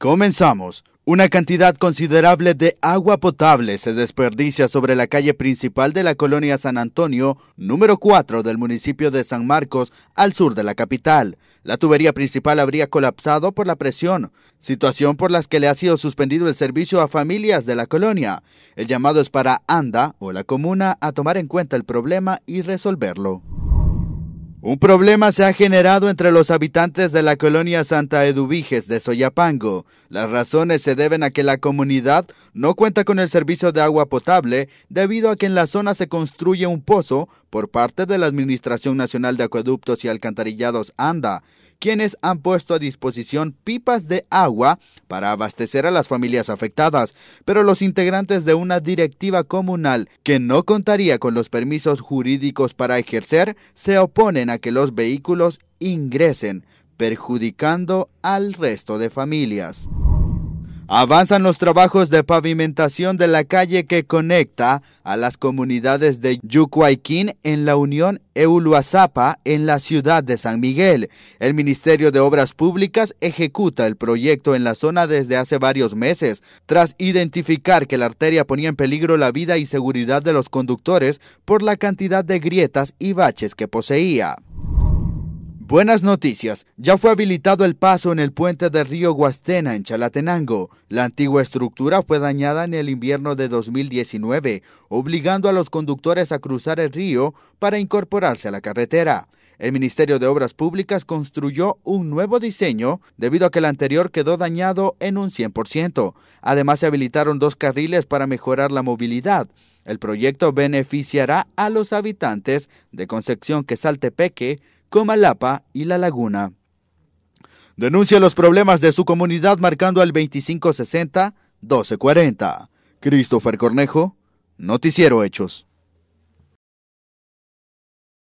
Comenzamos. Una cantidad considerable de agua potable se desperdicia sobre la calle principal de la colonia San Antonio, número 4 del municipio de San Marcos, al sur de la capital. La tubería principal habría colapsado por la presión, situación por la que le ha sido suspendido el servicio a familias de la colonia. El llamado es para ANDA o la comuna a tomar en cuenta el problema y resolverlo. Un problema se ha generado entre los habitantes de la colonia Santa Eduviges de Soyapango. Las razones se deben a que la comunidad no cuenta con el servicio de agua potable debido a que en la zona se construye un pozo por parte de la Administración Nacional de Acueductos y Alcantarillados ANDA quienes han puesto a disposición pipas de agua para abastecer a las familias afectadas, pero los integrantes de una directiva comunal que no contaría con los permisos jurídicos para ejercer se oponen a que los vehículos ingresen, perjudicando al resto de familias. Avanzan los trabajos de pavimentación de la calle que conecta a las comunidades de Yucuaiquín en la Unión Euluazapa en la ciudad de San Miguel. El Ministerio de Obras Públicas ejecuta el proyecto en la zona desde hace varios meses, tras identificar que la arteria ponía en peligro la vida y seguridad de los conductores por la cantidad de grietas y baches que poseía. Buenas noticias. Ya fue habilitado el paso en el puente del río Guastena en Chalatenango. La antigua estructura fue dañada en el invierno de 2019, obligando a los conductores a cruzar el río para incorporarse a la carretera. El Ministerio de Obras Públicas construyó un nuevo diseño debido a que el anterior quedó dañado en un 100%. Además se habilitaron dos carriles para mejorar la movilidad. El proyecto beneficiará a los habitantes de Concepción Quesaltepeque, Comalapa y La Laguna. Denuncia los problemas de su comunidad marcando al 2560-1240. Christopher Cornejo, Noticiero Hechos.